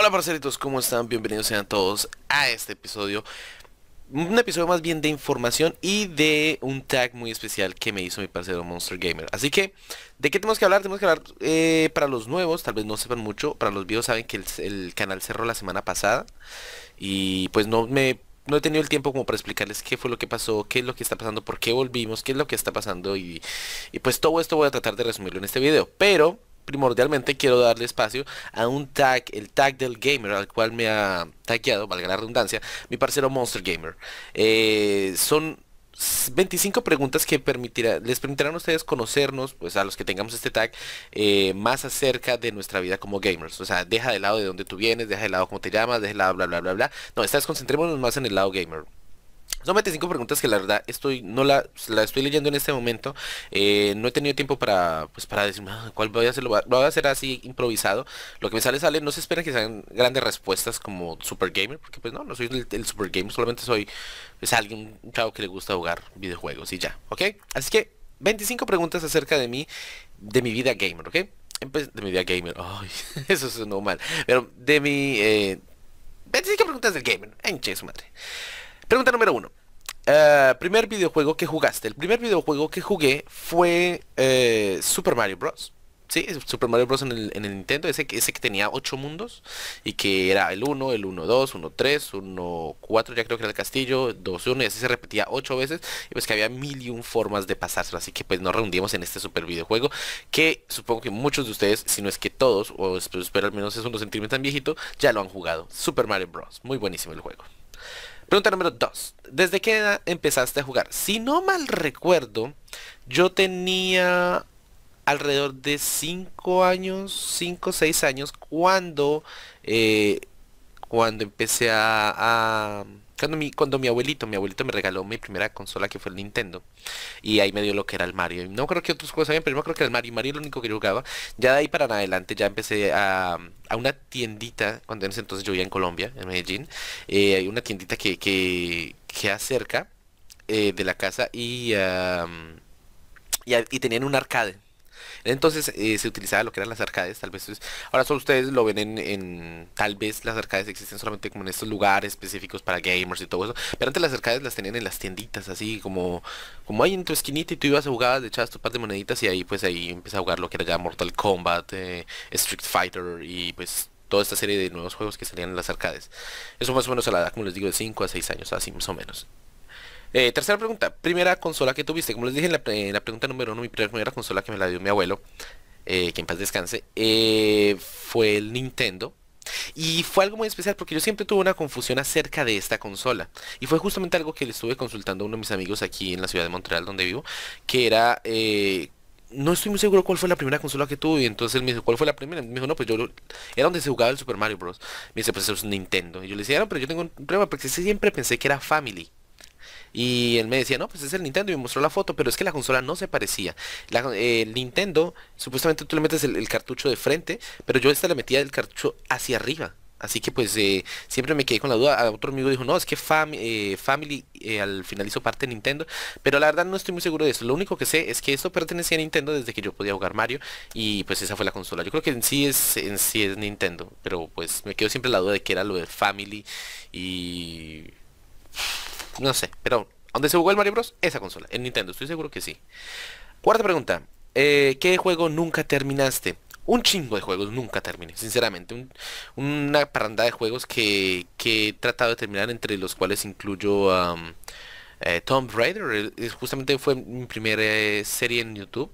Hola parceritos, ¿cómo están? Bienvenidos sean todos a este episodio. Un episodio más bien de información y de un tag muy especial que me hizo mi parcero Monster Gamer. Así que, ¿de qué tenemos que hablar? Tenemos que hablar eh, para los nuevos, tal vez no sepan mucho. Para los viejos saben que el, canal cerró la semana pasada. Y pues no me... he tenido el tiempo como para explicarles qué fue lo que pasó, qué es lo que está pasando, por qué volvimos, qué es lo que está pasando y pues todo esto voy a tratar de resumirlo en este video. Pero primordialmente quiero darle espacio a un tag, el tag del gamer, al cual me ha taqueado valga la redundancia, mi parcero Monster Gamer. Eh, son 25 preguntas que permitirá, les permitirán a ustedes conocernos, pues a los que tengamos este tag, eh, más acerca de nuestra vida como gamers. O sea, deja de lado de dónde tú vienes, deja de lado cómo te llamas, deja de lado bla bla bla bla. No, esta vez concentrémonos más en el lado gamer. Son 25 preguntas que la verdad estoy no la, estoy leyendo en este momento. Eh, no he tenido tiempo para pues para decir ah, cuál voy a hacer. Lo voy a hacer así improvisado. Lo que me sale sale. No se espera que sean grandes respuestas como Super Gamer. Porque pues no, no soy el, Super Gamer. Solamente soy pues, alguien, un chavo que le gusta jugar videojuegos y ya. ¿Ok? Así que 25 preguntas acerca de mí, de mi vida gamer. ¿Ok? de mi vida gamer. Ay, eso es mal. Pero de mi... Eh, 25 preguntas del gamer. En su madre. Pregunta número uno. Eh, primer videojuego que jugaste. El primer videojuego que jugué fue eh, Super Mario Bros. Sí, Super Mario Bros. en el, Nintendo, ese, que tenía 8 mundos y que era el 1, el 1-2, 1-3, 1-4, ya creo que era el castillo, 2-1 y así se repetía 8 veces y pues que había mil y un formas de pasárselo, así que pues nos reunimos en este super videojuego que supongo que muchos de ustedes, si no es que todos, o espero al menos es uno sentirme tan viejito, ya lo han jugado. Super Mario Bros. Muy buenísimo el juego. Pregunta número 2. ¿Desde qué edad empezaste a jugar? Si no mal recuerdo, yo tenía alrededor de 5 años, 5 6 años, cuando, eh, cuando empecé a cuando mi, cuando mi abuelito, mi abuelito me regaló mi primera consola que fue el Nintendo. Y ahí me dio lo que era el Mario. No creo que otros juegos sabían, pero yo creo que el Mario. Mario es lo único que yo jugaba. Ya de ahí para adelante ya empecé a, a una tiendita, cuando en ese entonces yo vivía en Colombia, en Medellín. Eh, hay una tiendita que, que, que acerca eh, de la casa y, y, y tenían un arcade entonces eh, se utilizaba lo que eran las arcades, tal vez pues, ahora solo ustedes lo ven en, tal vez las arcades existen solamente como en estos lugares específicos para gamers y todo eso, pero antes las arcades las tenían en las tienditas así como como ahí en tu esquinita y tú ibas a jugar, le echabas tu par de moneditas y ahí pues ahí empieza a jugar lo que era ya Mortal Kombat, eh, Street Fighter y pues toda esta serie de nuevos juegos que salían en las arcades. Eso más o menos a la edad, como les digo, de 5 a 6 años, así más o menos. Eh, tercera pregunta, primera consola que tuviste. Como les dije en la, pregunta número uno, mi primera consola que me la dio mi abuelo, eh, que en paz descanse, eh, fue el Nintendo. Y fue algo muy especial porque yo siempre tuve una confusión acerca de esta consola. Y fue justamente algo que le estuve consultando a uno de mis amigos aquí en la ciudad de Montreal donde vivo, que era eh, no estoy muy seguro cuál fue la primera consola que tuve. Entonces él me dijo, ¿cuál fue la primera? Me dijo, no, pues yo era donde se jugaba el Super Mario Bros. Me dice, pues eso es Nintendo. Y yo le decía, no, pero yo tengo un problema porque siempre pensé que era Family. Y él me decía, no, pues es el Nintendo y me mostró la foto, pero es que la consola no se parecía. La, el Nintendo, supuestamente tú le metes el, cartucho de frente, pero yo esta le metía el cartucho hacia arriba. Así que pues eh, siempre me quedé con la duda. otro amigo dijo, no, es que eh, Family eh, al final hizo parte de Nintendo. Pero la verdad no estoy muy seguro de eso. Lo único que sé es que esto pertenecía a Nintendo desde que yo podía jugar Mario. Y pues esa fue la consola. Yo creo que en sí es, en sí es Nintendo. Pero pues me quedo siempre la duda de que era lo de Family y no sé, pero ¿dónde se jugó el Mario Bros? Esa consola, en Nintendo, estoy seguro que sí. Cuarta pregunta, eh, ¿qué juego nunca terminaste? Un chingo de juegos nunca terminé, sinceramente. una parranda de juegos que, he tratado de terminar, entre los cuales incluyo a um, eh, Tomb Raider. Justamente fue mi primera eh, serie en YouTube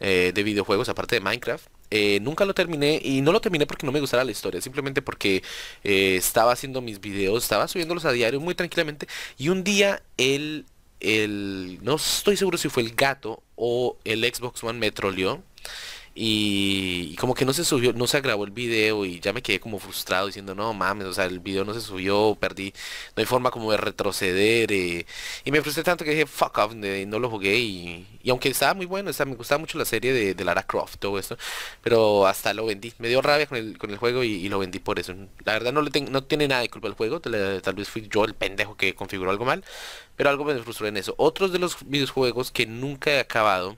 de videojuegos, aparte de Minecraft. Eh, nunca lo terminé y no lo terminé porque no me gustara la historia, simplemente porque eh, estaba haciendo mis videos, estaba subiéndolos a diario muy tranquilamente y un día el, el no estoy seguro si fue el gato o el Xbox One me troleó y, como que no se subió, no se grabó el video y ya me quedé como frustrado diciendo, no mames, o sea, el video no se subió, perdí, no hay forma como de retroceder. Eh". y me frustré tanto que dije, fuck off, no lo jugué y, aunque estaba muy bueno, sea me gustaba mucho la serie de, Lara Croft, todo esto, pero hasta lo vendí. Me dio rabia con el, con el juego y, lo vendí por eso. La verdad no, le no tiene nada de culpa el juego, tal, tal vez fui yo el pendejo que configuró algo mal, pero algo me frustró en eso. Otros de los videojuegos que nunca he acabado,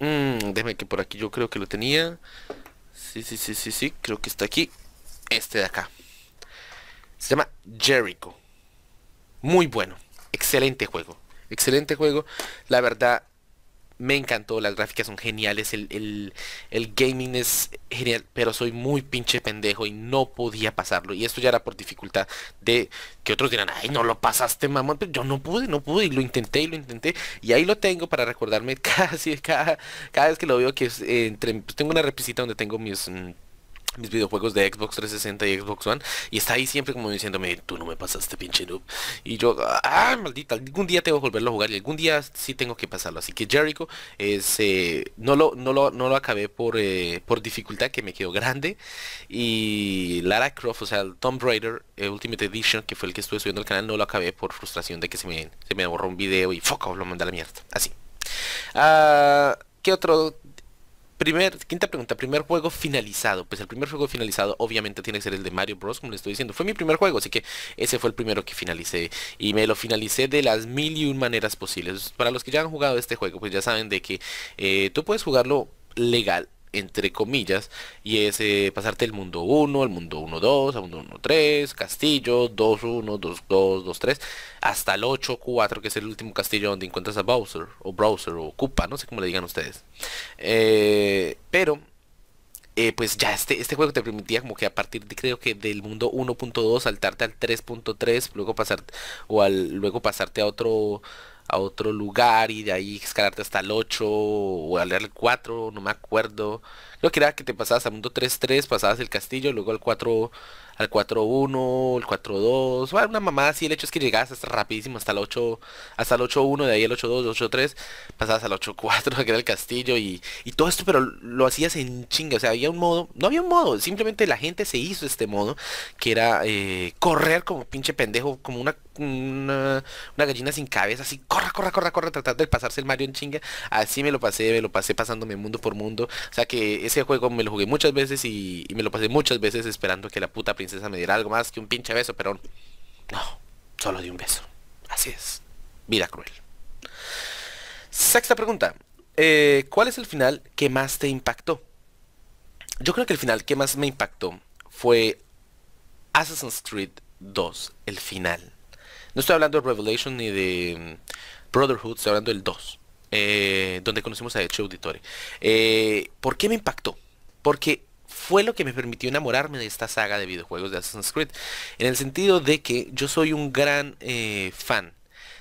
Mm, que por aquí yo creo que lo tenía. Sí, sí, sí, sí, sí. Creo que está aquí. Este de acá. Se llama Jericho. Muy bueno. Excelente juego. Excelente juego. La verdad, me encantó, las gráficas son geniales, el, gaming es genial, pero soy muy pinche pendejo y no podía pasarlo. Y esto ya era por dificultad de que otros dirán, ay, no lo pasaste, mamón, pero yo no pude, no pude, y lo intenté y lo intenté. Y ahí lo tengo para recordarme casi cada, cada vez que lo veo, que es, eh, entre, pues, tengo una repisita donde tengo mis... Mm, mis videojuegos de Xbox 360 y Xbox One y está ahí siempre como diciéndome, tú no me pasaste pinche noob. Y yo, ah, maldita, algún día tengo que volverlo a jugar y algún día sí tengo que pasarlo. Así que Jericho eh, no, lo, no, no lo acabé eh, por, dificultad que me quedó grande. Y Lara Croft, o sea, el Tomb Raider eh, Ultimate Edition, que fue el que estuve subiendo al canal, no lo acabé por frustración de que se me, se me borró un video y foco, lo mandé a la mierda. Así. Ah, ¿Qué otro Primer, quinta pregunta, primer juego finalizado. Pues el primer juego finalizado obviamente tiene que ser el de Mario Bros, como le estoy diciendo. Fue mi primer juego, así que ese fue el primero que finalicé. Y me lo finalicé de las mil y un maneras posibles. Para los que ya han jugado este juego, pues ya saben de que eh, tú puedes jugarlo legal entre comillas, y es eh, pasarte el mundo 1, al mundo 1-2, al mundo 1-3, castillo, 2-1, 2-2, 2-3, hasta el 8-4, que es el último castillo donde encuentras a Bowser, o Browser, o Koopa, no sé cómo le digan ustedes. Eh, pero eh, pues ya este, este juego te permitía como que a partir de creo que del mundo 1.2 saltarte al 3.3, luego pasarte. o al luego pasarte a otro a otro lugar y de ahí escalarte hasta el 8 o al 4, no me acuerdo, lo que era que te pasabas al mundo 3-3, pasabas el castillo, luego al 4 al 4-1, el 4-2, una mamada así, el hecho es que llegabas hasta rapidísimo hasta el 8, hasta el 8-1, de ahí el 8-2, 8-3, pasabas al 8-4, que era el castillo, y, todo esto, pero lo hacías en chinga, o sea, había un modo, no había un modo, simplemente la gente se hizo este modo, que era eh, correr como pinche pendejo, como una, una, una, gallina sin cabeza, así, corra, corra, corra, corra, tratar de pasarse el Mario en chinga, así me lo pasé, me lo pasé pasándome mundo por mundo, o sea que ese juego me lo jugué muchas veces y, me lo pasé muchas veces esperando que la puta princesa me diera algo más que un pinche beso, pero no, solo di un beso. Así es. Vida cruel. Sexta pregunta. Eh, ¿Cuál es el final que más te impactó? Yo creo que el final que más me impactó fue Assassin's Creed 2, el final. No estoy hablando de Revelation ni de Brotherhood, estoy hablando del 2. Eh, donde conocimos a Hecho Auditore. Eh, ¿Por qué me impactó? Porque fue lo que me permitió enamorarme de esta saga de videojuegos de Assassin's Creed. En el sentido de que yo soy un gran eh, fan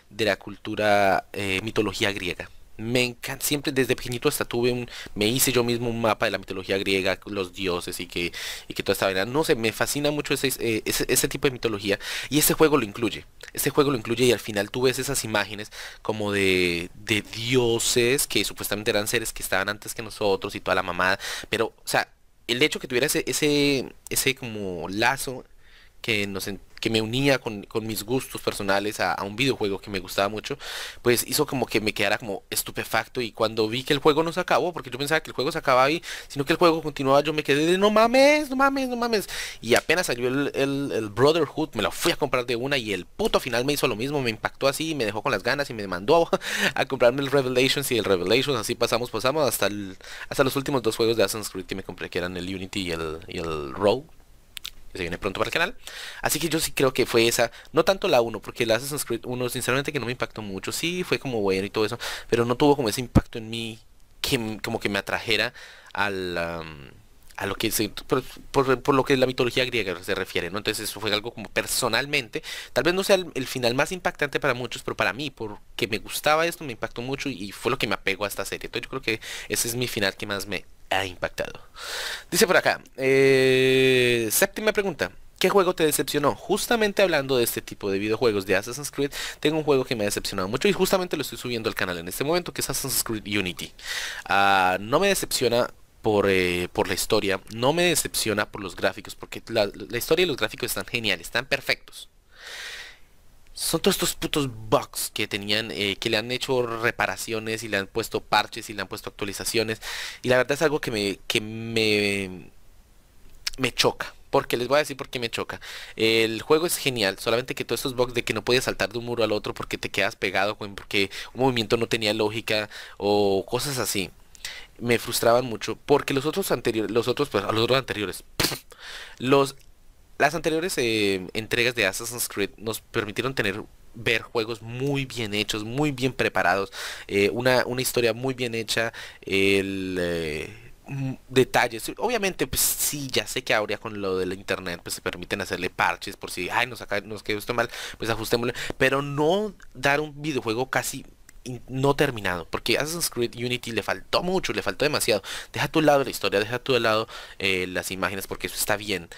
de la cultura mitología griega me encanta, siempre desde pequeñito hasta tuve un, me hice yo mismo un mapa de la mitología griega, los dioses y que, y que toda esta vaina, no sé, me fascina mucho ese, ese, tipo de mitología y este juego lo incluye, este juego lo incluye y al final tú ves esas imágenes como de, de dioses que supuestamente eran seres que estaban antes que nosotros y toda la mamada, pero, o sea, el hecho que tuviera ese, ese, ese como lazo que nos, que me unía con, mis gustos personales a, un videojuego que me gustaba mucho, pues hizo como que me quedara como estupefacto y cuando vi que el juego no se acabó, porque yo pensaba que el juego se acababa ahí, sino que el juego continuaba, yo me quedé de no mames, no mames, no mames. Y apenas salió el, Brotherhood, me la fui a comprar de una y el puto final me hizo lo mismo, me impactó así, me dejó con las ganas y me mandó a, comprarme el Revelations y el Revelations, así pasamos, pasamos hasta, el, hasta los últimos dos juegos de Assassin's Creed que me compré, que eran el Unity y el, y el Rogue se pues, viene pronto para el canal. Así que yo sí creo que fue esa, no tanto la 1, porque la Assassin's Creed 1 sinceramente que no me impactó mucho, sí fue como bueno y todo eso, pero no tuvo como ese impacto en mí que como que me atrajera al... a lo que se, por, lo que la mitología griega se refiere, ¿no? Entonces eso fue algo como personalmente, tal vez no sea el, el, final más impactante para muchos, pero para mí, porque me gustaba esto, me impactó mucho y, fue lo que me apegó a esta serie. Entonces yo creo que ese es mi final que más me, ha impactado. Dice por acá, eh, séptima pregunta. ¿Qué juego te decepcionó? Justamente hablando de este tipo de videojuegos de Assassin's Creed, tengo un juego que me ha decepcionado mucho y justamente lo estoy subiendo al canal en este momento, que es Assassin's Creed Unity. Ah, no me decepciona por, eh, por, la historia, no me decepciona por los gráficos, porque la, la historia y los gráficos están geniales, están perfectos. Son todos estos putos bugs que tenían, eh, que le han hecho reparaciones y le han puesto parches y le han puesto actualizaciones. Y la verdad es algo que me, que me, me choca. Porque les voy a decir por qué me choca. El juego es genial, solamente que todos estos bugs de que no podías saltar de un muro al otro porque te quedas pegado, porque un movimiento no tenía lógica o cosas así. Me frustraban mucho porque los otros anteriores, los otros, pues, los otros anteriores, los las anteriores eh, entregas de Assassin's Creed nos permitieron tener ver juegos muy bien hechos, muy bien preparados, eh, una, historia muy bien hecha, el eh, detalles. Obviamente, pues sí, ya sé que ahora con lo del internet, pues se permiten hacerle parches por si, ay, nos, acá, nos quedó esto mal, pues ajustémosle, pero no dar un videojuego casi no terminado, porque Assassin's Creed Unity le faltó mucho, le faltó demasiado. Deja a tu lado la historia, deja a tu lado las imágenes, porque eso está bien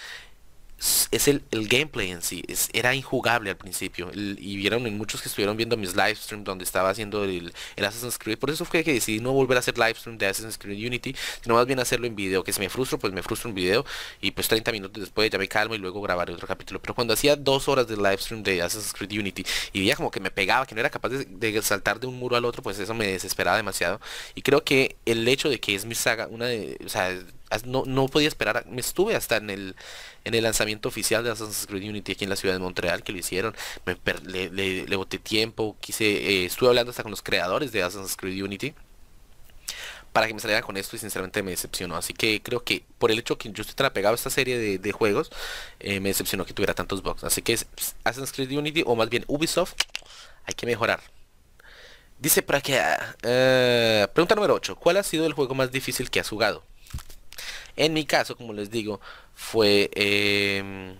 es el, gameplay en sí. Es, era injugable al principio. y vieron en muchos que estuvieron viendo mis livestreams donde estaba haciendo el, el, Assassin's Creed. Por eso fue que decidí no volver a hacer stream de Assassin's Creed Unity, sino más bien hacerlo en video. Que si me frustro, pues me frustro un video. Y pues 30 minutos después ya me calmo y luego grabaré otro capítulo. Pero cuando hacía dos horas de stream de Assassin's Creed Unity y veía como que me pegaba, que no era capaz de, de, saltar de un muro al otro, pues eso me desesperaba demasiado. Y creo que el hecho de que es mi saga, una de... O sea, no, podía esperar, me estuve hasta en el, en el lanzamiento oficial de Assassin's Creed Unity aquí en la ciudad de Montreal, que lo hicieron, le, boté tiempo, quise, eh, estuve hablando hasta con los creadores de Assassin's Creed Unity para que me saliera con esto y sinceramente me decepcionó. Así que creo que por el hecho que yo estoy tan pegado a esta serie de, juegos, eh, me decepcionó que tuviera tantos bugs. Así que pues, Assassin's Creed Unity, o más bien Ubisoft, hay que mejorar. Dice para que eh, pregunta número 8, ¿cuál ha sido el juego más difícil que has jugado? En mi caso, como les digo, fue em,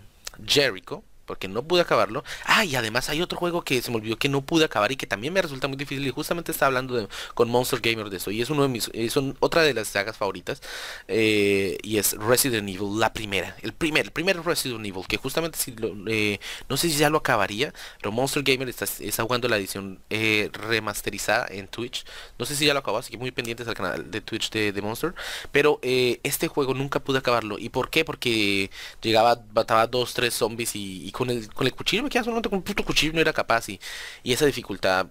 Jericho porque no pude acabarlo. Ah, y además hay otro juego que se me olvidó que no pude acabar y que también me resulta muy difícil. Y justamente estaba hablando con Monster Gamer de eso. Y es uno de mis, es eh, otra de las sagas favoritas. Eh, y es Resident Evil, la primera. El primer, el primer Resident Evil. Que justamente eh, no sé si ya lo acabaría. Pero Monster Gamer está, jugando la edición remasterizada en Twitch. No sé si ya lo acabó, así que muy pendientes al canal de Twitch de, Monster. Pero este juego nunca pude acabarlo. ¿Y por qué? Porque llegaba, bataba dos, tres zombies y con el, cuchillo me quedaba solamente con un puto cuchillo, no era capaz y, esa dificultad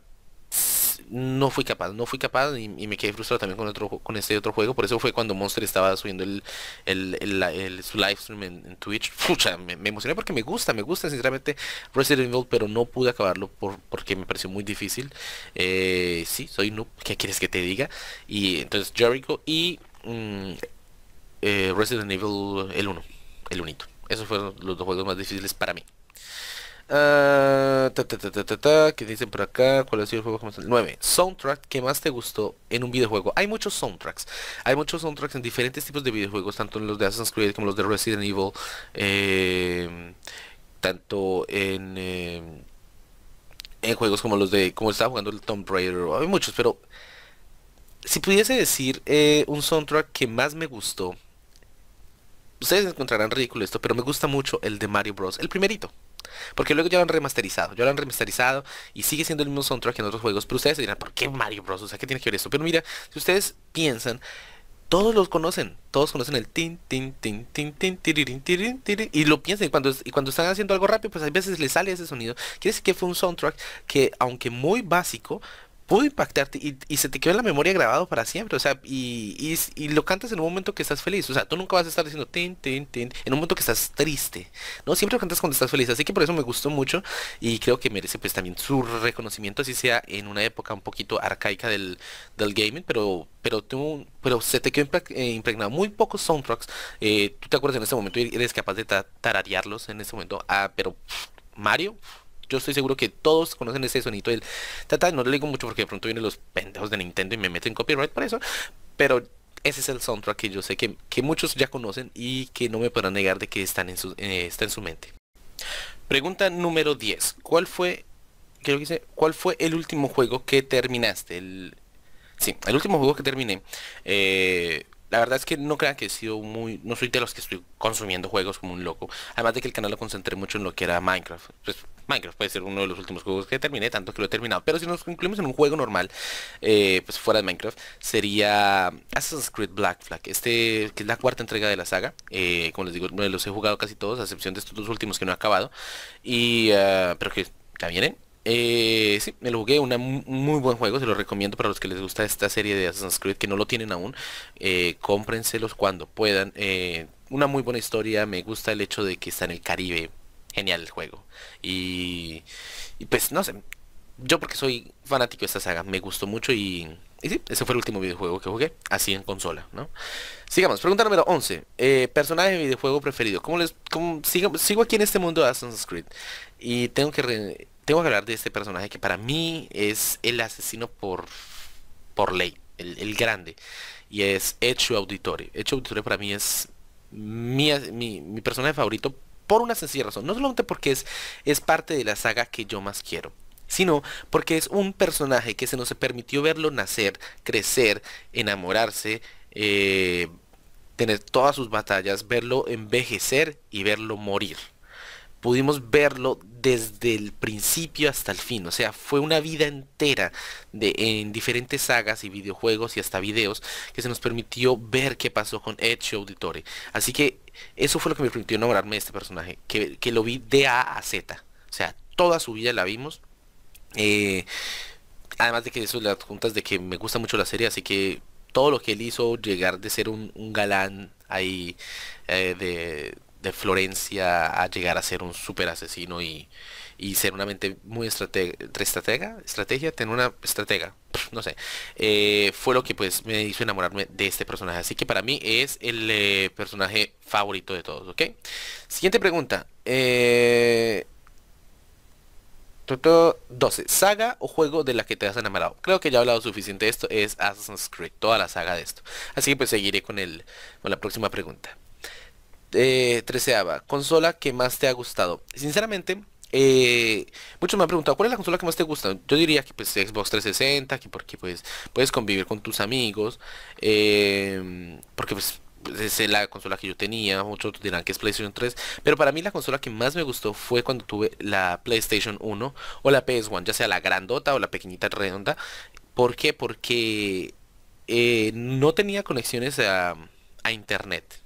no fui capaz, no fui capaz y, me quedé frustrado también con otro con este otro juego. Por eso fue cuando Monster estaba subiendo el, su live en, Twitch. me, emocioné porque me gusta, me gusta sinceramente Resident Evil, pero no pude acabarlo porque me pareció muy difícil. Eh, sí, soy noob, ¿qué quieres que te diga? Y entonces Jericho y mm, eh, Resident Evil el 1, el unito. Esos fueron los dos juegos más difíciles para mí. Ah, que dicen por acá? ¿Cuál el juego más... 9. Soundtrack que más te gustó en un videojuego. Hay muchos soundtracks. Hay muchos soundtracks en diferentes tipos de videojuegos, tanto en los de Assassin's Creed como los de Resident Evil. Em, tanto en... Em, en juegos como los de... Como estaba jugando el Tomb Raider. Hay muchos, pero... Si pudiese decir eh, un soundtrack que más me gustó... Ustedes encontrarán ridículo esto, pero me gusta mucho el de Mario Bros. El primerito. Porque luego ya lo han remasterizado, ya lo han remasterizado y sigue siendo el mismo soundtrack que en otros juegos. Pero ustedes dirán, ¿por qué Mario Bros? O sea, ¿qué tiene que ver esto? Pero mira, si ustedes piensan, todos los conocen, todos conocen el tin, tin, tin, tin, tin, tiririn, y lo piensan, cuando, y cuando están haciendo algo rápido, pues a veces les sale ese sonido. Quiere decir que fue un soundtrack que, aunque muy básico, pudo impactarte y, se te quedó en la memoria grabado para siempre. O sea, y, lo cantas en un momento que estás feliz. O sea, tú nunca vas a estar diciendo tin, tin, tin, en un momento que estás triste. No, siempre lo cantas cuando estás feliz. Así que por eso me gustó mucho y creo que merece pues también su reconocimiento, así sea en una época un poquito arcaica del, del gaming, pero pero tú, pero se te quedó eh, impregnado muy pocos soundtracks. Eh, tú te acuerdas en este momento, eres capaz de tararearlos en ese momento. Ah, pero Mario, yo estoy seguro que todos conocen ese sonito del tata. No lo digo mucho porque de pronto vienen los pendejos de Nintendo y me meten copyright por eso. Pero ese es el soundtrack que yo sé que, muchos ya conocen y que no me podrán negar de que están en eh, está en su mente. Pregunta número 10. ¿Cuál fue, que dice, cuál fue el último juego que terminaste? El, sí, el último juego que terminé. Eh, la verdad es que no crean que he sido muy... No soy de los que estoy consumiendo juegos como un loco. Además de que el canal lo concentré mucho en lo que era Minecraft. Pues Minecraft puede ser uno de los últimos juegos que terminé, tanto que lo he terminado. Pero si nos incluimos en un juego normal, eh, pues fuera de Minecraft, sería Assassin's Creed Black Flag. Este, que es la cuarta entrega de la saga. Eh, como les digo, los he jugado casi todos, a excepción de estos dos últimos que no he acabado. Y, ah, pero que ya vienen. Eh, sí, me lo jugué, un muy buen juego, se lo recomiendo para los que les gusta esta serie de Assassin's Creed, que no lo tienen aún, cómprenselos cuando puedan. una muy buena historia, me gusta el hecho de que está en el Caribe, genial el juego. Y, pues no sé, yo porque soy fanático de esta saga, me gustó mucho y, ese fue el último videojuego que jugué, así en consola, ¿no? Sigamos, pregunta número 11. Eh, personaje de videojuego preferido. ¿Cómo les, sigo, aquí en este mundo de Assassin's Creed y tengo que, tengo que hablar de este personaje que para mí es el asesino por, por ley, el, grande. Y es Hecho Auditorio. Hecho Auditorio para mí es mi, mi personaje favorito por una sencilla razón. No solamente porque es, es parte de la saga que yo más quiero, sino porque es un personaje que se nos permitió verlo nacer, crecer, enamorarse, eh, tener todas sus batallas, verlo envejecer y verlo morir pudimos verlo desde el principio hasta el fin. O sea, fue una vida entera de, en diferentes sagas y videojuegos y hasta videos que se nos permitió ver qué pasó con Edge Auditore. Así que eso fue lo que me permitió enamorarme de este personaje, que, lo vi de A a Z. O sea, toda su vida la vimos. Eh, además de que eso las juntas de que me gusta mucho la serie, así que todo lo que él hizo llegar de ser un, galán ahí eh, de de Florencia a llegar a ser un super asesino y, y ser una mente muy estratega, estratega, estrategia, tener una estratega, no sé, eh, fue lo que pues me hizo enamorarme de este personaje. Así que para mí es el eh, personaje favorito de todos, ¿ok? Siguiente pregunta. Eh... 12. Saga o juego de la que te has enamorado. Creo que ya he hablado suficiente de esto. Es Assassin's Creed, toda la saga de esto. Así que pues seguiré con, el, con la próxima pregunta eh, treceava, consola que más te ha gustado. Sinceramente, eh, muchos me han preguntado, ¿cuál es la consola que más te gusta? Yo diría que pues Xbox 360, que porque pues puedes convivir con tus amigos, em, porque pues es la consola que yo tenía, muchos dirán que es PlayStation 3, pero para mí la consola que más me gustó fue cuando tuve la PlayStation 1 o la PS1, ya sea la grandota o la pequeñita redonda. ¿Por qué? Porque eh, no tenía conexiones a, a internet.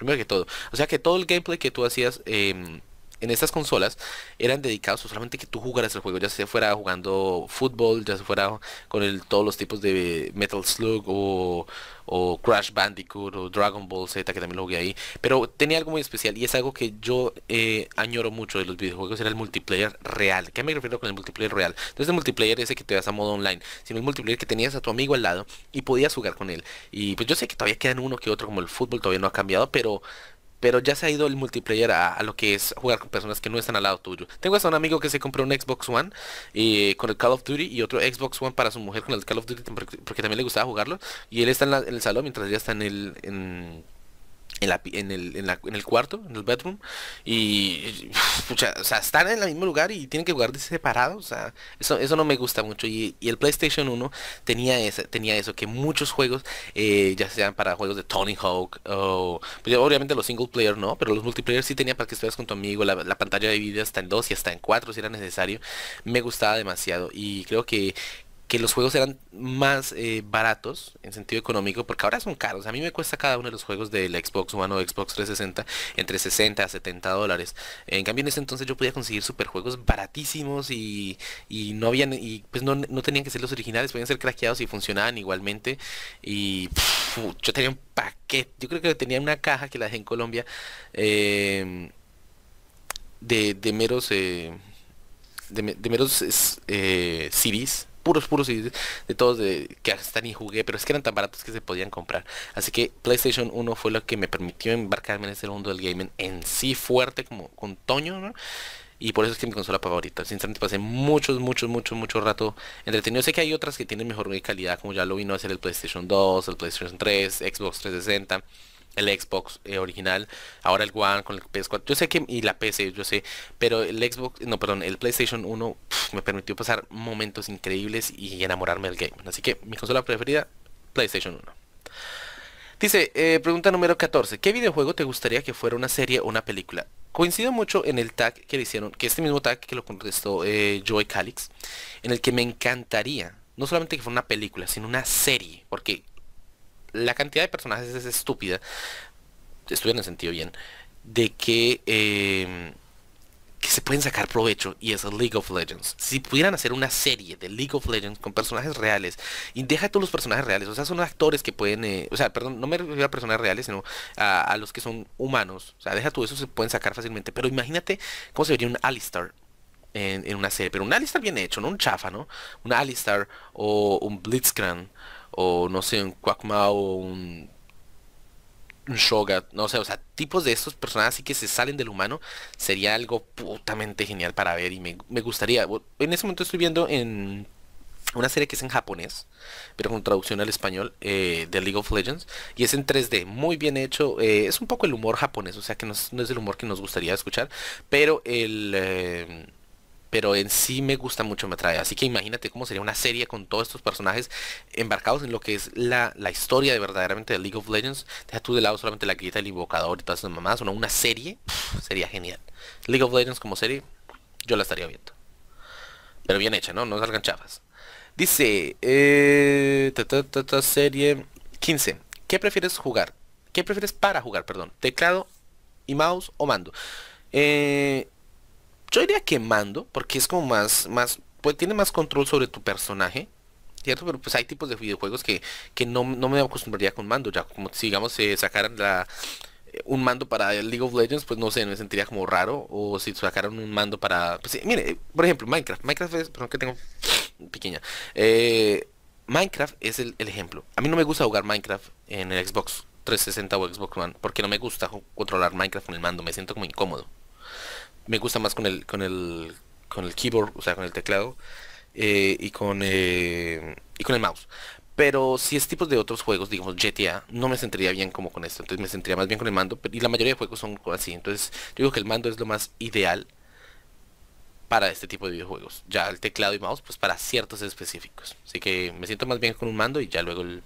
Primero que todo. O sea que todo el gameplay que tú hacías eh, en estas consolas eran dedicados solamente que tú jugaras el juego, ya sea fuera jugando fútbol, ya se fuera con todos los tipos de Metal Slug o, Crash Bandicoot o Dragon Ball Z, que también lo jugué ahí. Pero tenía algo muy especial y es algo que yo eh, añoro mucho de los videojuegos, era el multiplayer real. ¿Qué me refiero con el multiplayer real? No es el multiplayer ese que te vas a modo online, sino el multiplayer que tenías a tu amigo al lado y podías jugar con él. Y pues yo sé que todavía quedan uno que otro, como el fútbol todavía no ha cambiado, pero pero ya se ha ido el multiplayer a, lo que es jugar con personas que no están al lado tuyo. Tengo hasta un amigo que se compró un Xbox One eh, con el Call of Duty y otro Xbox One para su mujer con el Call of Duty porque, también le gustaba jugarlo. Y él está en, el salón mientras ella está en el en, el, cuarto, en el bedroom. Y, o sea, están en el mismo lugar y tienen que jugar separados. O sea, eso, eso no me gusta mucho. Y, el PlayStation 1 tenía, esa, tenía eso, que muchos juegos, eh, ya sean para juegos de Tony Hawk, o pues, obviamente los single player no, pero los multiplayer sí tenía para que estuvieras con tu amigo. La, pantalla de hasta en dos y hasta en cuatro si era necesario. Me gustaba demasiado. Y creo que que los juegos eran más eh, baratos en sentido económico, porque ahora son caros. A mí me cuesta cada uno de los juegos de la Xbox One o Xbox 360 entre 60 a 70 dólares. En cambio, en ese entonces yo podía conseguir superjuegos baratísimos y, no habían, y pues no, no, tenían que ser los originales, podían ser craqueados y funcionaban igualmente. Y yo tenía un paquete, yo creo que tenía una caja que la dejé en Colombia eh, de, de, meros. Eh, de, meros eh, CDs puros, puros y de, todos de, que hasta ni jugué, pero es que eran tan baratos que se podían comprar. Así que PlayStation 1 fue lo que me permitió embarcarme en ese mundo del gaming en sí fuerte, como con Toño, Y por eso es que mi consola favorita. Sinceramente pasé muchos, muchos, muchos, mucho rato entretenido. Sé que hay otras que tienen mejor calidad, como ya lo vino a ser el PlayStation 2, el PlayStation 3, Xbox 360 el Xbox eh, original, ahora el One con el PS4, yo sé que, y la PC, yo sé, pero el Xbox, no, perdón, el PlayStation 1 me permitió pasar momentos increíbles y enamorarme del game. Así que mi consola preferida, PlayStation 1. Dice, eh, pregunta número 14, ¿qué videojuego te gustaría que fuera una serie o una película? Coincido mucho en el tag que le hicieron, que este mismo tag que lo contestó Joy eh, Joey Calix, en el que me encantaría, no solamente que fuera una película, sino una serie, porque la cantidad de personajes es estúpida, estoy en el sentido bien, de que, em, que se pueden sacar provecho y es League of Legends. Si pudieran hacer una serie de League of Legends con personajes reales, y deja todos los personajes reales, o sea, son actores que pueden, eh, o sea, perdón, no me refiero a personajes reales, sino a, los que son humanos, o sea, deja todo eso, se pueden sacar fácilmente, pero imagínate cómo se vería un Alistar. En, una serie, pero un Alistar bien hecho, no un chafa, ¿no? Un Alistar o un Blitzcrank o no sé, un Quackmao o un, un Shogat, no sé, o sea, tipos de estos personajes así que se salen del humano, sería algo putamente genial para ver y me, gustaría. En ese momento estoy viendo en una serie que es en japonés, pero con traducción al español, eh, de League of Legends, y es en 3D, muy bien hecho, eh, es un poco el humor japonés, o sea que no es, el humor que nos gustaría escuchar, pero el... Eh, pero en sí me gusta mucho, me Así que imagínate cómo sería una serie con todos estos personajes embarcados en lo que es la, historia de verdaderamente de League of Legends. Deja tú de lado solamente la grita del invocador y todas esas mamás una, serie sería genial. League of Legends como serie, yo la estaría viendo. Pero bien hecha, ¿no? No salgan chafas. Dice, eh, serie 15. ¿Qué prefieres jugar? ¿Qué prefieres para jugar, perdón? ¿Teclado y mouse o mando? Eh, yo diría que mando, porque es como más, más, pues tiene más control sobre tu personaje. ¿Cierto? Pero pues hay tipos de videojuegos que, no, me acostumbraría con mando. Ya como si digamos sacaran eh, un mando para League of Legends, pues no sé, me sentiría como raro. O si sacaran un mando para... Pues, mire, eh, por ejemplo, Minecraft. Minecraft es... Perdón que tengo... Pequeña. Eh, Minecraft es el, el, ejemplo. A mí no me gusta jugar Minecraft en el Xbox 360 o Xbox One. Porque no me gusta controlar Minecraft con el mando. Me siento como incómodo me gusta más con el, con el, con el keyboard, o sea, con el teclado eh, y, con, eh, con el mouse. Pero si es tipos de otros juegos, digamos GTA, no me sentiría bien como con esto. Entonces me sentiría más bien con el mando. Pero, y la mayoría de juegos son así. Entonces yo digo que el mando es lo más ideal para este tipo de videojuegos. Ya el teclado y mouse, pues para ciertos específicos. Así que me siento más bien con un mando y ya luego el,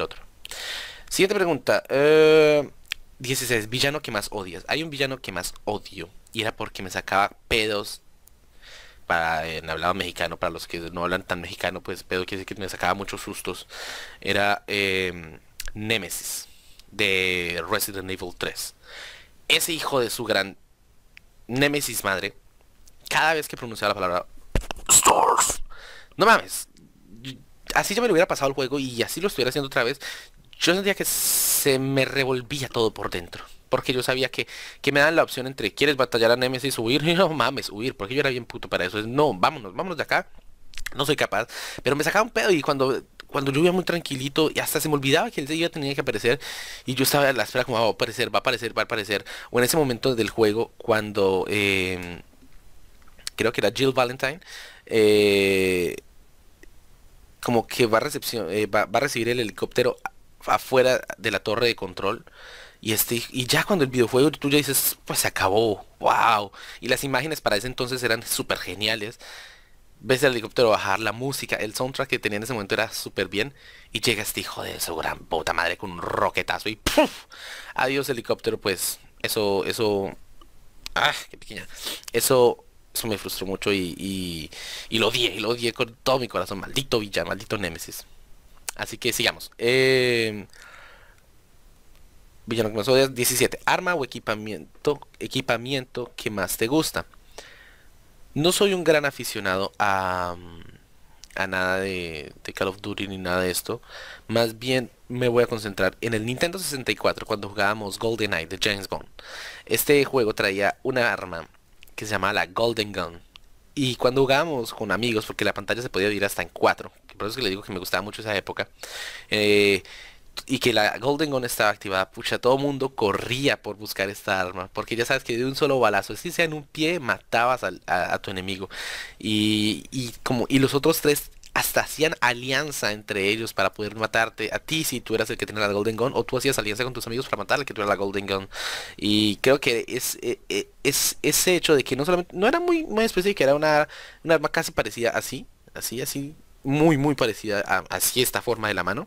otro. Siguiente pregunta. 16. Eh, villano que más odias. Hay un villano que más odio y era porque me sacaba pedos para en hablado mexicano, para los que no hablan tan mexicano, pues pedo quiere decir que me sacaba muchos sustos. Era em, Nemesis de Resident Evil 3. Ese hijo de su gran Nemesis madre, cada vez que pronunciaba la palabra Stars, no mames, así yo me lo hubiera pasado el juego y así lo estuviera haciendo otra vez, yo sentía que se me revolvía todo por dentro. Porque yo sabía que, me dan la opción entre ¿Quieres batallar a Nemesis o huir? No mames, huir, porque yo era bien puto para eso. no, vámonos, vámonos de acá. No soy capaz. Pero me sacaba un pedo y cuando cuando yo iba muy tranquilito y hasta se me olvidaba que el día tenía que aparecer y yo estaba a la espera como ah, va a aparecer, va a aparecer, va a aparecer. O en ese momento del juego cuando em, creo que era Jill Valentine, eh, como que va recepción, eh, va a recibir el helicóptero afuera de la torre de control. Y, este, y ya cuando el videojuego tú ya dices, pues se acabó, wow. Y las imágenes para ese entonces eran súper geniales. Ves el helicóptero bajar, la música, el soundtrack que tenía en ese momento era súper bien. Y llega este hijo de su gran puta madre con un roquetazo y ¡puf! Adiós helicóptero, pues eso, eso... ¡Ah, qué pequeña! Eso, eso me frustró mucho y, y, lo odié, y lo odié con todo mi corazón. Maldito villano, maldito Némesis. Así que sigamos. Em, villano 17. Arma o equipamiento, equipamiento que más te gusta. No soy un gran aficionado a, nada de, Call of Duty ni nada de esto. Más bien me voy a concentrar en el Nintendo 64 cuando jugábamos golden GoldenEye de James Bond. Este juego traía una arma que se llamaba la Golden Gun. Y cuando jugábamos con amigos, porque la pantalla se podía dividir hasta en cuatro, por eso es que le digo que me gustaba mucho esa época. Eh, y que la Golden Gun estaba activada, pucha, todo el mundo corría por buscar esta arma, porque ya sabes que de un solo balazo, si sea en un pie, matabas a, tu enemigo. Y, y, como, y los otros tres hasta hacían alianza entre ellos para poder matarte a ti si tú eras el que tenía la Golden Gun, o tú hacías alianza con tus amigos para matar al que tuviera la Golden Gun. Y creo que es, eh, eh, es, ese hecho de que no solamente, no era muy, muy específica, era una, una arma casi parecida así, así, así, muy, muy parecida a, así esta forma de la mano.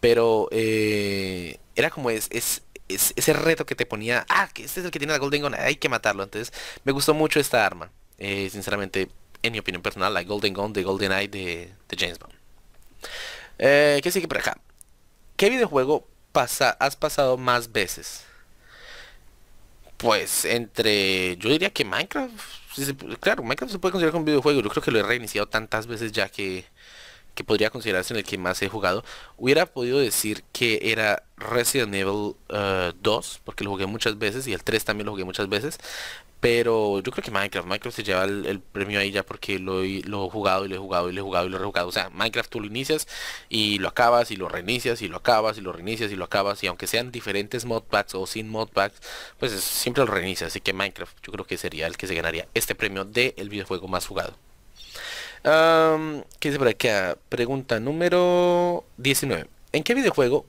Pero eh, era como es, es, ese reto que te ponía, ah, que este es el que tiene la Golden Gun, hay que matarlo. antes me gustó mucho esta arma. Eh, sinceramente, en mi opinión personal, la Golden Gun de Golden Eye de, James Bond. Eh, ¿Qué sigue por acá? ¿Qué videojuego pasa, has pasado más veces? Pues entre, yo diría que Minecraft pues, claro, Minecraft se puede considerar como un videojuego. Yo creo que lo he reiniciado tantas veces ya que, que podría considerarse en el que más he jugado. Hubiera podido decir que era Resident Evil 2, eh, porque lo jugué muchas veces y el 3 también lo jugué muchas veces. Pero yo creo que Minecraft, Minecraft se lleva el, premio ahí ya porque lo, he jugado y lo he jugado y lo he jugado y lo he rejugado. O sea, Minecraft tú lo inicias y lo acabas y lo reinicias y lo acabas y lo reinicias y lo acabas. Y aunque sean diferentes modpacks o sin modpacks, pues siempre lo reinicias. Así que Minecraft yo creo que sería el que se ganaría este premio del el videojuego más jugado. ¿Qué dice por acá? Pregunta número 19. ¿En qué videojuego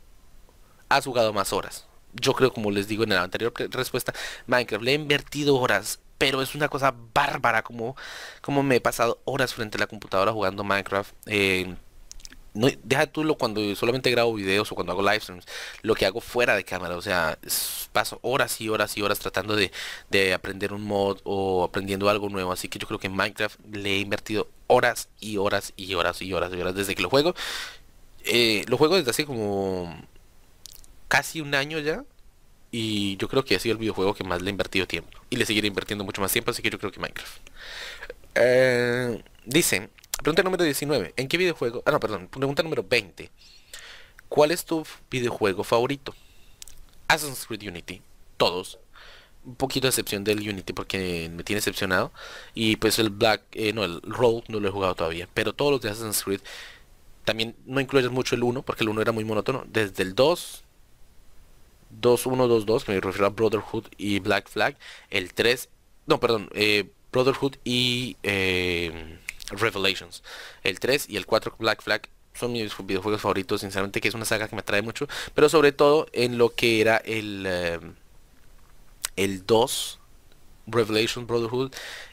has jugado más horas? yo creo, como les digo en la anterior respuesta, Minecraft le he invertido horas, pero es una cosa bárbara como, como me he pasado horas frente a la computadora jugando Minecraft. Eh, no, deja tú lo cuando solamente grabo videos o cuando hago live streams, lo que hago fuera de cámara, o sea, paso horas y horas y horas tratando de, de, aprender un mod o aprendiendo algo nuevo, así que yo creo que en Minecraft le he invertido horas y horas y horas y horas y horas desde que lo juego. Eh, lo juego desde así como casi un año ya. Y yo creo que ha sido el videojuego que más le he invertido tiempo. Y le seguiré invirtiendo mucho más tiempo, así que yo creo que Minecraft. Eh, dicen, pregunta número 19. ¿En qué videojuego? Ah, no, perdón. Pregunta número 20. ¿Cuál es tu videojuego favorito? Assassin's Creed Unity. Todos. Un poquito de excepción del Unity porque me tiene excepcionado Y pues el Black, eh, no, el Road no lo he jugado todavía. Pero todos los de Assassin's Creed. También no incluyes mucho el 1 porque el 1 era muy monótono. Desde el 2 2, que me refiero a Brotherhood y Black Flag, el 3, no, perdón, eh, Brotherhood y eh, Revelations, el 3 y el 4 Black Flag son mis videojuegos favoritos, sinceramente, que es una saga que me atrae mucho, pero sobre todo en lo que era el, eh, el 2, Revelation Brotherhood,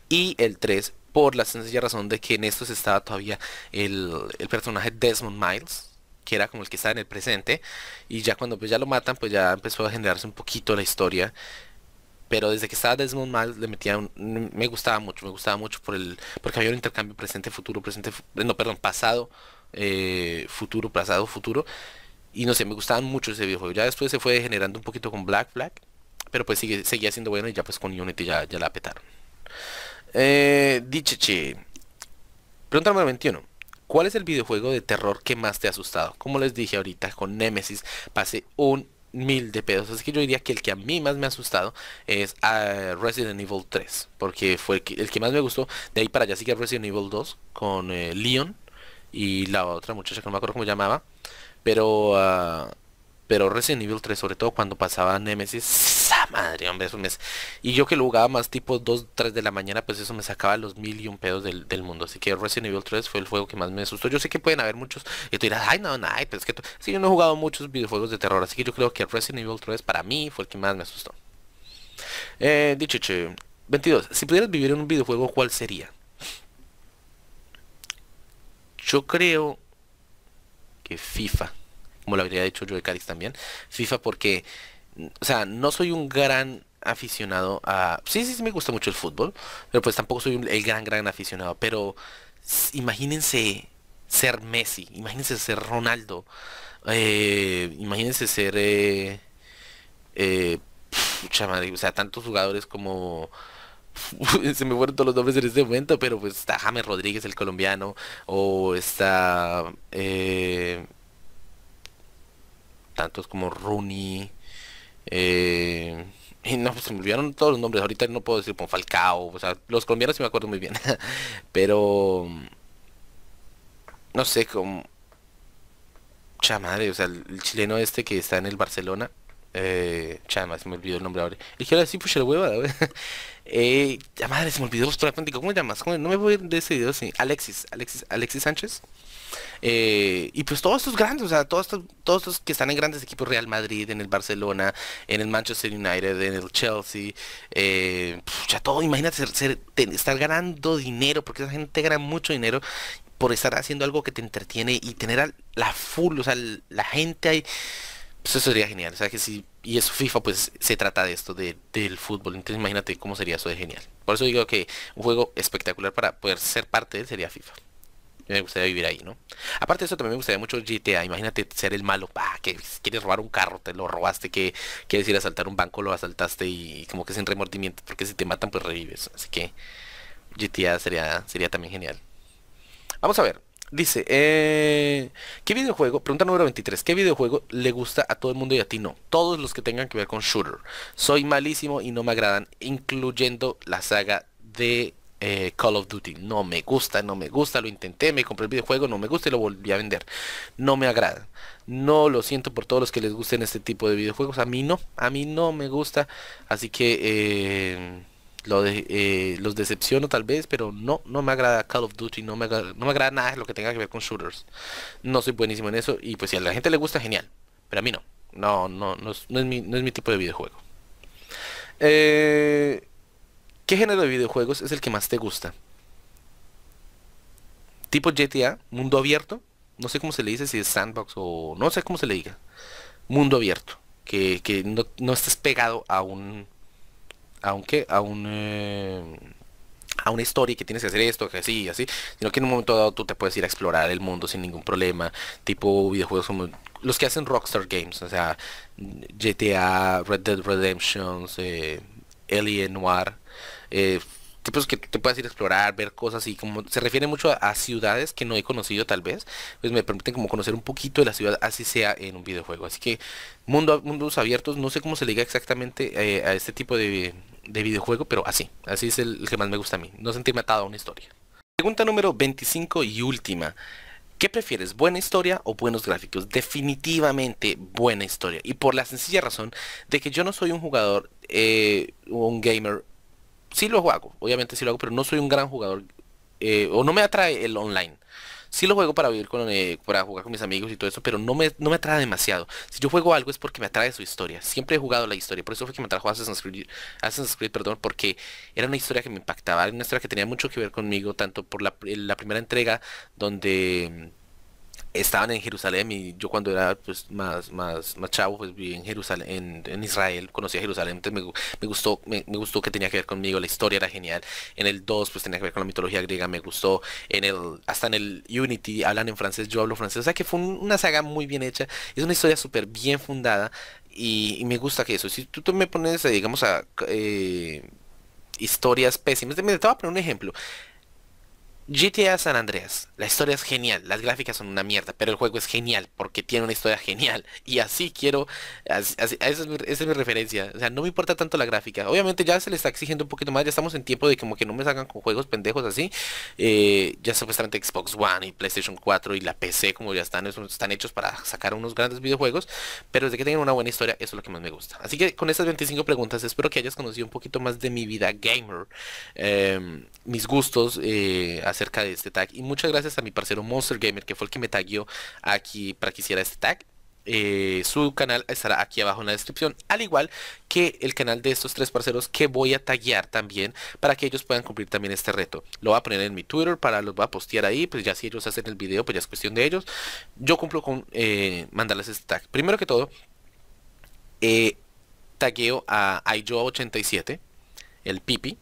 y el 3, por la sencilla razón de que en estos estaba todavía el, el personaje Desmond Miles, que era como el que estaba en el presente, y ya cuando pues ya lo matan, pues ya empezó a generarse un poquito la historia. Pero desde que estaba Desmond mal le metían me gustaba mucho, me gustaba mucho por el porque había un intercambio presente futuro, presente eh, no, perdón, pasado eh, futuro, pasado futuro y no sé, me gustaban mucho ese videojuego. Ya después se fue generando un poquito con Black Black pero pues sigue, seguía siendo bueno y ya pues con Unity ya, la petaron. Eh, Dicheche. Pregunta número 21. ¿Cuál es el videojuego de terror que más te ha asustado? Como les dije ahorita con Nemesis, pasé un mil de pedos. Así que yo diría que el que a mí más me ha asustado es ah, Resident Evil 3. Porque fue el que, más me gustó. De ahí para allá sigue Resident Evil 2 con eh, Leon y la otra muchacha que no me acuerdo cómo llamaba. Pero, ah, pero Resident Evil 3, sobre todo cuando pasaba Nemesis, madre, hombre, eso mes Y yo que lo jugaba más tipo 2, 3 de la mañana, pues eso me sacaba los mil y un pedos del, mundo. Así que Resident Evil 3 fue el juego que más me asustó. Yo sé que pueden haber muchos, y tú dirás, ay, no, no, ay, pero es que... Sí, yo no he jugado muchos videojuegos de terror, así que yo creo que Resident Evil 3 para mí fue el que más me asustó. Eh, dicho, 22. Si pudieras vivir en un videojuego, ¿cuál sería? Yo creo que FIFA, como lo habría dicho yo de Caris también, FIFA porque o sea, no soy un gran aficionado a... Sí, sí, sí me gusta mucho el fútbol, pero pues tampoco soy el gran, gran aficionado. Pero imagínense ser Messi, imagínense ser Ronaldo, eh, imagínense ser... Eh, eh, madre, o sea, tantos jugadores como... se me fueron todos los nombres en este momento, pero pues está James Rodríguez, el colombiano, o está... tantos como Rooney. Eh, y no, pues, se me olvidaron todos los nombres. Ahorita no puedo decir con Falcao. O sea, los colombianos sí me acuerdo muy bien. Pero. No sé, como. Chamadre, o sea, el, chileno este que está en el Barcelona. Eh, chama, se me olvidó el nombre ahora. El que ahora sí, pues el hueva. Eh, ya madre, se me olvidó los cuántico. ¿Cómo llamas? No me voy de ese video Alexis, Alexis, Alexis Sánchez. Eh, y pues todos estos grandes, o sea, todos estos, todos los que están en grandes equipos, Real Madrid, en el Barcelona, en el Manchester United, en el Chelsea, eh, ya todo, imagínate estar ganando dinero, porque esa gente gana mucho dinero por estar haciendo algo que te entretiene y tener a la full, o sea, la gente ahí, pues eso sería genial, o sea, que si y eso FIFA pues se trata de esto, del fútbol. Entonces imagínate cómo sería eso de genial. Por eso digo que un juego espectacular para poder ser parte de él sería FIFA. Me gustaría vivir ahí, ¿no? Aparte de eso también me gustaría mucho GTA. Imagínate ser el malo. Ah, que quieres robar un carro, te lo robaste. Que quieres ir a asaltar un banco, lo asaltaste y como que sin remordimiento. Porque si te matan pues revives. Así que GTA sería, sería también genial. Vamos a ver. Dice, eh, ¿qué videojuego? Pregunta número 23. ¿Qué videojuego le gusta a todo el mundo y a ti no? Todos los que tengan que ver con shooter. Soy malísimo y no me agradan, incluyendo la saga de eh, Call of Duty. No me gusta, no me gusta, lo intenté, me compré el videojuego, no me gusta y lo volví a vender. No me agrada. No lo siento por todos los que les gusten este tipo de videojuegos. A mí no, a mí no me gusta. Así que... Eh, eh, los decepciono tal vez, pero no, no me agrada Call of Duty, no me, agrada, no me agrada nada de lo que tenga que ver con shooters. No soy buenísimo en eso y pues si a la gente le gusta, genial. Pero a mí no. No, no, no es, mi, no es mi tipo de videojuego. Eh, ¿Qué género de videojuegos es el que más te gusta? Tipo GTA, mundo abierto. No sé cómo se le dice, si es sandbox o no sé cómo se le diga. Mundo abierto. Que, no estés pegado a un aunque a un... Eh, a una historia que tienes que hacer esto, que así, así, sino que en un momento dado tú te puedes ir a explorar el mundo sin ningún problema, tipo videojuegos como los que hacen Rockstar Games, o sea, GTA, Red Dead Redemption, eh, Noir, eh, tipos que te puedes ir a explorar, ver cosas y como se refiere mucho a, ciudades que no he conocido tal vez, pues me permiten como conocer un poquito de la ciudad, así sea en un videojuego. Así que mundo, mundos abiertos, no sé cómo se liga exactamente eh, a este tipo de, de videojuego, pero así. Así es el, que más me gusta a mí. No sentirme atado a una historia. Pregunta número 25 y última. ¿Qué prefieres, buena historia o buenos gráficos? Definitivamente buena historia. Y por la sencilla razón de que yo no soy un jugador o eh, un gamer. Sí lo hago, obviamente sí lo hago, pero no soy un gran jugador. Eh, o no me atrae el online. Sí lo juego para vivir con, eh, para jugar con mis amigos y todo eso, pero no me, no me atrae demasiado. Si yo juego algo es porque me atrae su historia. Siempre he jugado la historia. Por eso fue que me atrajo Assassin's Creed, Assassin's Creed perdón, porque era una historia que me impactaba. Era una historia que tenía mucho que ver conmigo, tanto por la eh, primera entrega donde estaban en Jerusalén y yo cuando era pues, más, más, más chavo, pues en Jerusalén, en, Israel, conocí a Jerusalén, entonces me, me gustó, me, gustó que tenía que ver conmigo, la historia era genial. En el 2 pues tenía que ver con la mitología griega, me gustó. En el, hasta en el Unity hablan en francés, yo hablo francés. O sea que fue una saga muy bien hecha, es una historia súper bien fundada y, me gusta que eso. Si tú, me pones, digamos, a... Eh, historias pésimas. te voy a poner un ejemplo. GTA San Andreas, la historia es genial, las gráficas son una mierda, pero el juego es genial porque tiene una historia genial y así quiero, esa, es mi, referencia, o sea, no me importa tanto la gráfica, obviamente ya se le está exigiendo un poquito más, ya estamos en tiempo de como que no me salgan con juegos pendejos así, eh, ya supuestamente Xbox One y PlayStation 4 y la PC como ya están, están hechos para sacar unos grandes videojuegos, pero desde que tengan una buena historia eso es lo que más me gusta. Así que con estas 25 preguntas espero que hayas conocido un poquito más de mi vida gamer, em, mis gustos, eh, acerca de este tag. Y muchas gracias a mi parcero Monster Gamer, que fue el que me tagueó aquí para que hiciera este tag. Eh, su canal estará aquí abajo en la descripción, al igual que el canal de estos tres parceros que voy a taguear también para que ellos puedan cumplir también este reto. Lo va a poner en mi Twitter para los va a postear ahí, pues ya si ellos hacen el video, pues ya es cuestión de ellos. Yo cumplo con eh, mandarles este tag. Primero que todo, eh, tagueo a iJoa87, el Pipi,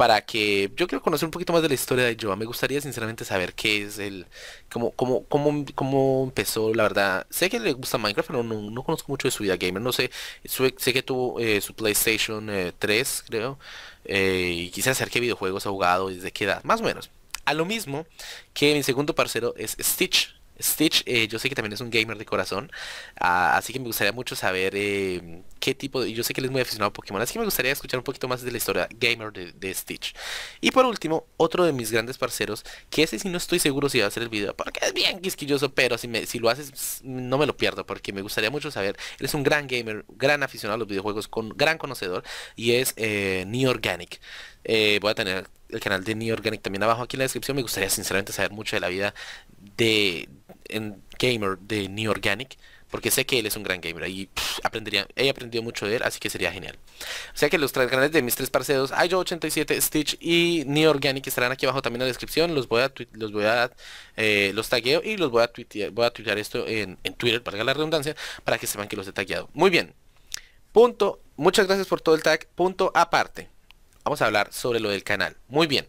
para que yo quiero conocer un poquito más de la historia de Joa. Me gustaría sinceramente saber qué es el como cómo empezó, la verdad. Sé que le gusta Minecraft, pero no, conozco mucho de su vida gamer. No sé, sé que tuvo eh, su PlayStation 3, eh, creo, eh, y quise hacer qué videojuegos ha jugado desde qué edad, más o menos. A lo mismo que mi segundo parcero es Stitch. Stitch, eh, yo sé que también es un gamer de corazón, ah, así que me gustaría mucho saber eh, qué tipo de... Yo sé que él es muy aficionado a Pokémon, así que me gustaría escuchar un poquito más de la historia gamer de, Stitch. Y por último, otro de mis grandes parceros, que ese sí no estoy seguro si va a hacer el video, porque es bien quisquilloso, pero si, lo haces no me lo pierdo, porque me gustaría mucho saber. Él es un gran gamer, gran aficionado a los videojuegos, con gran conocedor, y es eh, Organic. Eh, voy a tener el canal de New Organic también abajo aquí en la descripción. Me gustaría sinceramente saber mucho de la vida de gamer de New Organic, porque sé que él es un gran gamer y aprendería, he aprendido mucho de él, así que sería genial. O sea que los tres grandes de mis tres parceros, ijo 87 Stitch y New Organic estarán aquí abajo también en la descripción, los voy a los voy a eh, los tagueo y los voy a tuitear, voy a esto en, en Twitter, para la redundancia, para que sepan que los he tagueado. Muy bien. Punto, muchas gracias por todo el tag. Punto aparte. Vamos a hablar sobre lo del canal. Muy bien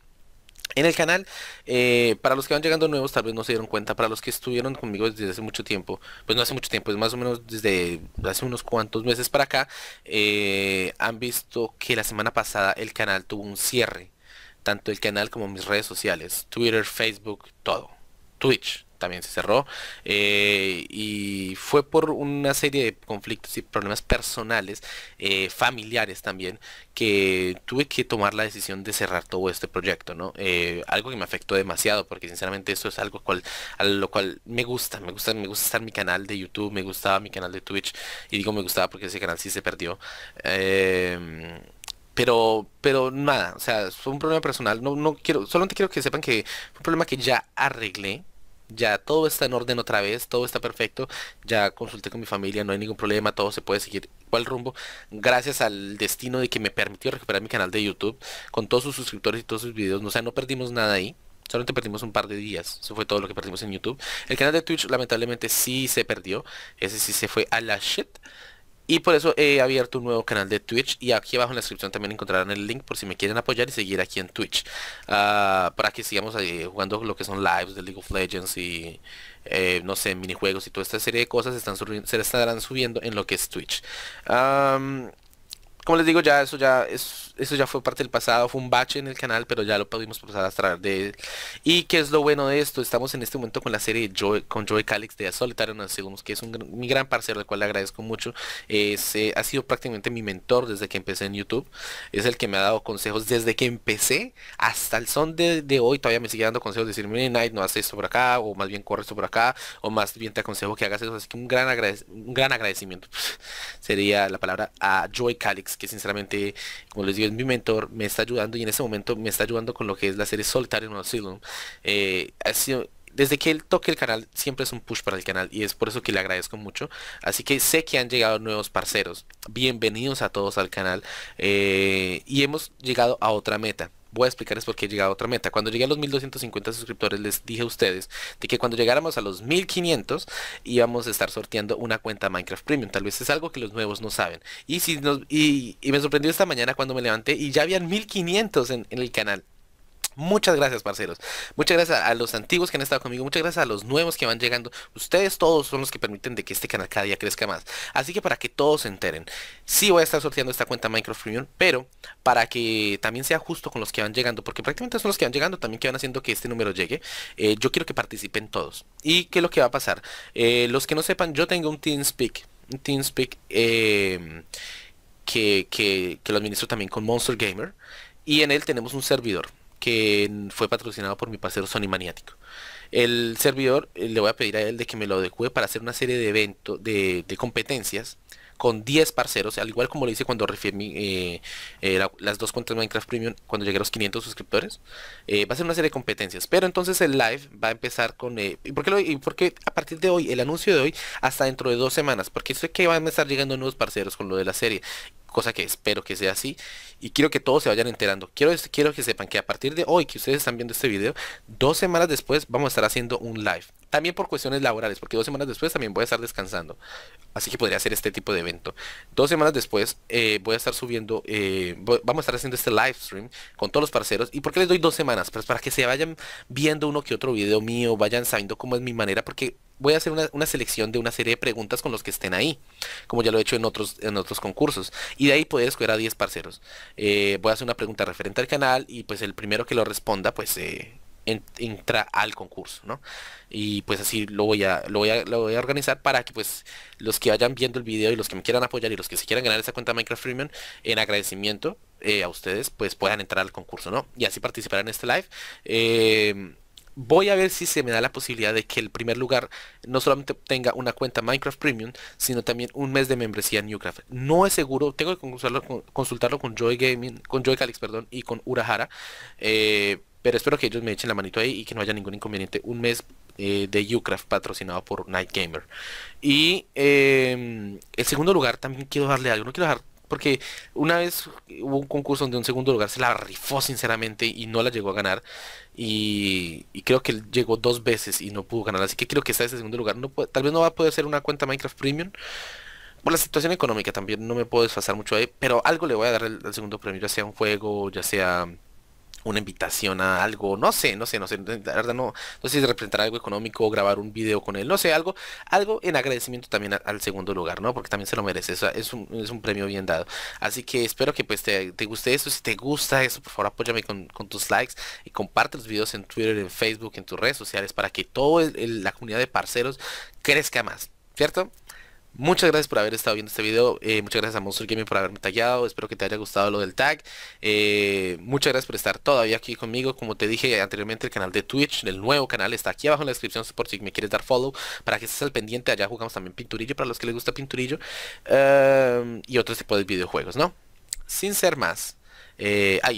en el canal. Eh, para los que van llegando nuevos, tal vez no se dieron cuenta. Para los que estuvieron conmigo desde hace mucho tiempo, pues no hace mucho tiempo, es más o menos desde hace unos cuantos meses para acá, eh, han visto que la semana pasada el canal tuvo un cierre. Tanto el canal como mis redes sociales, Twitter, Facebook, todo. Twitch, también se cerró. Eh, y fue por una serie de conflictos y problemas personales, eh, familiares también, que tuve que tomar la decisión de cerrar todo este proyecto, ¿no? Eh, algo que me afectó demasiado, porque sinceramente esto es algo cual, a lo cual me gusta, me gusta, me gusta estar mi canal de YouTube, me gustaba mi canal de Twitch, y digo me gustaba porque ese canal sí se perdió. Em, pero pero nada, o sea, fue un problema personal, no, no quiero, solamente quiero que sepan que fue un problema que ya arreglé, ya todo está en orden otra vez, todo está perfecto, ya consulté con mi familia, no hay ningún problema, todo se puede seguir igual rumbo, gracias al destino de que me permitió recuperar mi canal de YouTube, con todos sus suscriptores y todos sus videos, o sea, no perdimos nada ahí. Solamente perdimos un par de días. Eso fue todo lo que perdimos en YouTube. El canal de Twitch lamentablemente sí se perdió. Ese sí se fue a la shit. Y por eso he abierto un nuevo canal de Twitch y aquí abajo en la descripción también encontrarán el link por si me quieren apoyar y seguir aquí en Twitch. Ah, para que sigamos ahí eh, jugando lo que son lives de League of Legends y eh, no sé, minijuegos y toda esta serie de cosas se estarán subiendo en lo que es Twitch como les digo, ya eso ya eso ya fue parte del pasado, fue un bache en el canal, pero ya lo pudimos pasar a través de él. Y qué es lo bueno de esto, estamos en este momento con la serie de con Joy Calix de Solitario Según que es un, mi gran parcero, al cual le agradezco mucho. Eh, ha sido prácticamente mi mentor desde que empecé en YouTube. Es el que me ha dado consejos desde que empecé hasta el son de, hoy. Todavía me sigue dando consejos, de decirme, Night, no haces esto por acá, o más bien corre esto por acá, o más bien te aconsejo que hagas eso. Así que un gran, un gran agradecimiento sería la palabra a Joy Calix que sinceramente, como les digo, es mi mentor, me está ayudando y en este momento me está ayudando con lo que es la serie Solitario en Asylum. Eh, desde que él toque el canal siempre es un push para el canal y es por eso que le agradezco mucho. Así que sé que han llegado nuevos parceros. Bienvenidos a todos al canal eh, y hemos llegado a otra meta voy a explicarles por qué he llegado a otra meta. Cuando llegué a los 1250 suscriptores les dije a ustedes de que cuando llegáramos a los 1500 íbamos a estar sorteando una cuenta Minecraft Premium. Tal vez es algo que los nuevos no saben. Y, si y, me sorprendió esta mañana cuando me levanté y ya habían 1500 en el canal. Muchas gracias, parceros. Muchas gracias a, los antiguos que han estado conmigo. Muchas gracias a los nuevos que van llegando. Ustedes todos son los que permiten de que este canal cada día crezca más. Así que para que todos se enteren, sí voy a estar sorteando esta cuenta Minecraft Premium, pero para que también sea justo con los que van llegando, porque prácticamente son los que van llegando también que van haciendo que este número llegue. Eh, yo quiero que participen todos. ¿Y qué es lo que va a pasar? Eh, los que no sepan, yo tengo un TeamSpeak. Un TeamSpeak em, que, que lo administro también con Monster Gamer. Y en él tenemos un servidor que fue patrocinado por mi parcero Sony Maniático. El servidor eh, le voy a pedir a él de que me lo adecue para hacer una serie de eventos, de, competencias con 10 parceros, al igual como lo hice cuando refiere eh, eh, las dos cuentas Minecraft Premium, cuando llegué a los 500 suscriptores, va a ser una serie de competencias. Pero entonces el live va a empezar con... ¿y, por ¿Y por qué a partir de hoy, el anuncio de hoy, hasta dentro de dos semanas? Porque sé que van a estar llegando nuevos parceros con lo de la serie cosa que espero que sea así. Y quiero que todos se vayan enterando. Quiero, quiero que sepan que a partir de hoy que ustedes están viendo este video, dos semanas después vamos a estar haciendo un live. También por cuestiones laborales, porque dos semanas después también voy a estar descansando. Así que podría hacer este tipo de evento. Dos semanas después eh, voy a estar subiendo, eh, vamos a estar haciendo este live stream con todos los parceros. ¿Y por qué les doy dos semanas? Pues para que se vayan viendo uno que otro video mío, vayan sabiendo cómo es mi manera, porque voy a hacer una, selección de una serie de preguntas con los que estén ahí, como ya lo he hecho en otros, en otros concursos. Y de ahí poder escoger a 10 parceros. Eh, voy a hacer una pregunta referente al canal y pues el primero que lo responda, pues eh, entra al concurso, ¿no? Y pues así lo voy, a, lo voy a organizar para que pues los que vayan viendo el video y los que me quieran apoyar y los que se quieran ganar esa cuenta Minecraft Freeman en agradecimiento eh, a ustedes, pues puedan entrar al concurso, ¿no? Y así participar en este live voy a ver si se me da la posibilidad de que el primer lugar no solamente tenga una cuenta Minecraft Premium, sino también un mes de membresía en Newcraft. No es seguro, tengo que consultarlo, con Joy Gaming, con Joy Calix, perdón, y con Urahara. Eh, pero espero que ellos me echen la manito ahí y que no haya ningún inconveniente. Un mes eh, de Ucraft patrocinado por Night Gamer. Y em, el segundo lugar también quiero darle algo. No quiero dejar porque una vez hubo un concurso donde un segundo lugar se la rifó sinceramente y no la llegó a ganar. Y, creo que llegó dos veces y no pudo ganar. Así que creo que está ese segundo lugar. tal vez no va a poder ser una cuenta Minecraft Premium. Por la situación económica también no me puedo desfasar mucho ahí. Pero algo le voy a dar al segundo premio, ya sea un juego, ya sea una invitación a algo, no sé, no sé, no sé, la verdad no, no sé si representar algo económico, o grabar un video con él, no sé, algo, algo en agradecimiento también al, segundo lugar, ¿no? Porque también se lo merece, es, es, un, es un premio bien dado. Así que espero que pues te, guste eso, si te gusta eso, por favor apóyame con, con, tus likes y comparte los videos en Twitter, en Facebook, en tus redes sociales, para que toda la comunidad de parceros crezca más, ¿cierto? Muchas gracias por haber estado viendo este video. Eh, muchas gracias a Monster Gaming por haberme tallado. Espero que te haya gustado lo del tag. Eh, muchas gracias por estar todavía aquí conmigo. Como te dije anteriormente, el canal de Twitch, el nuevo canal, está aquí abajo en la descripción por si me quieres dar follow. Para que estés al pendiente, allá jugamos también pinturillo para los que les gusta pinturillo. Eh, y otros tipo de videojuegos, ¿no? Sin ser más. Eh, ah,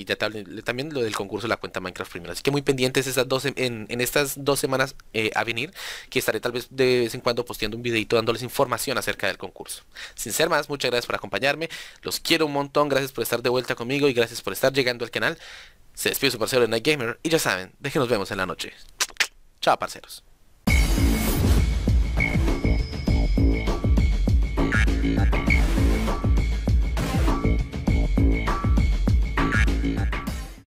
también lo del concurso de la cuenta Minecraft Primera Así que muy pendientes esas en, estas dos semanas eh, a venir, que estaré tal vez de vez en cuando posteando un videito dándoles información acerca del concurso. Sin ser más, muchas gracias por acompañarme. Los quiero un montón. Gracias por estar de vuelta conmigo y gracias por estar llegando al canal. Se despide su parcero de Night Gamer y ya saben, déjenos vemos en la noche. Chao, parceros.